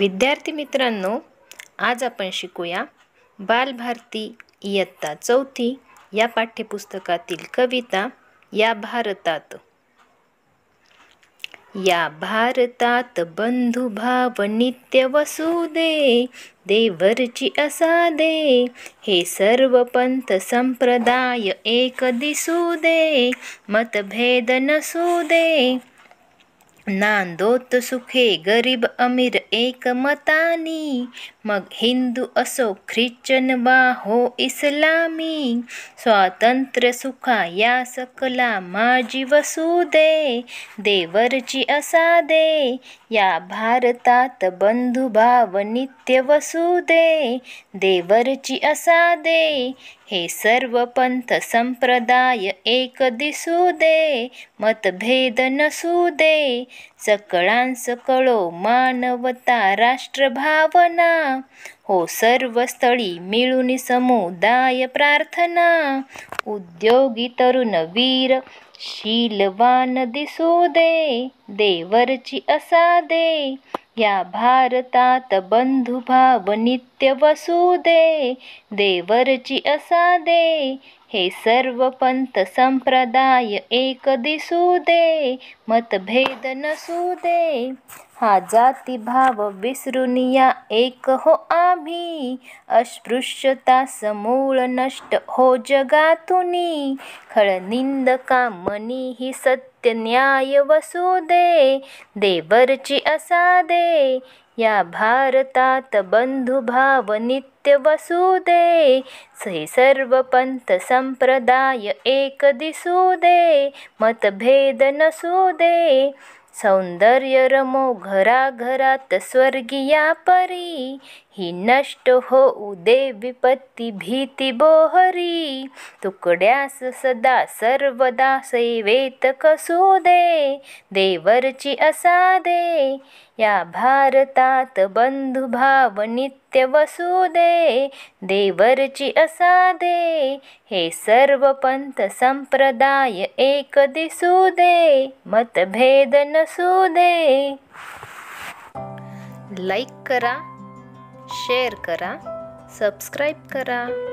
विद्यार्थी मित्रांनो आज आपण शिकूया बालभारती इयत्ता चौथी या पाठ्यपुस्तकातील कविता या भारतात या भारतात बंधुभाव नित्य वसू दे देवरची असा दे हे सर्व पंथ संप्रदाय एक दिसू दे मतभेद नसू दे नांदोत सुखे गरीब अमीर एक मतानी मग हिंदू असो ख्रिश्चन बा हो इस्लामी स्वातंत्र्य सुखा या सकला माझी वसू दे देवरची असा दे या भारतात बंधुभाव नित्य वसू दे देवरची असा दे हे सर्व पंथ संप्रदाय एक दिसू दे मतभेद नसू दे सकळांसकळो मानवता राष्ट्रभावना हो सर्व स्थळी मिळून समुदाय प्रार्थना उद्योगी तरुण वीर शीलवान दिसू दे देवरची असा दे या भारतात बंधुभाव नित्य वसू दे देवरची असा दे हे सर्व पंत संप्रदाय एक दिसू दे मतभेद नसू दे हा जाती भाव विसरून एक हो आम्ही अस्पृश्यता समूळ नष्ट हो जगातुनी खळनिंद कामनी ही सत्य न्याय वसू दे देवरची असा दे या भारतात बंधुभाव नित्य वसू दे सर्व पंथ संप्रदाय एक दिसू दे मतभेद नसू दे सौंदर्य रमो घराघरात स्वर्गीया परी ही नष्ट होऊ दे विपत्ती भीती बोहरी तुकड्यास सदा सर्वदा सैवेत कसू दे देवरची असा दे या भारतात बंधुभाव नित्य वसुदे दे देवरची असा दे हे सर्व पंथ संप्रदाय एक दिसू दे मतभेद नसू दे लाईक करा शेअर करा सबस्क्राईब करा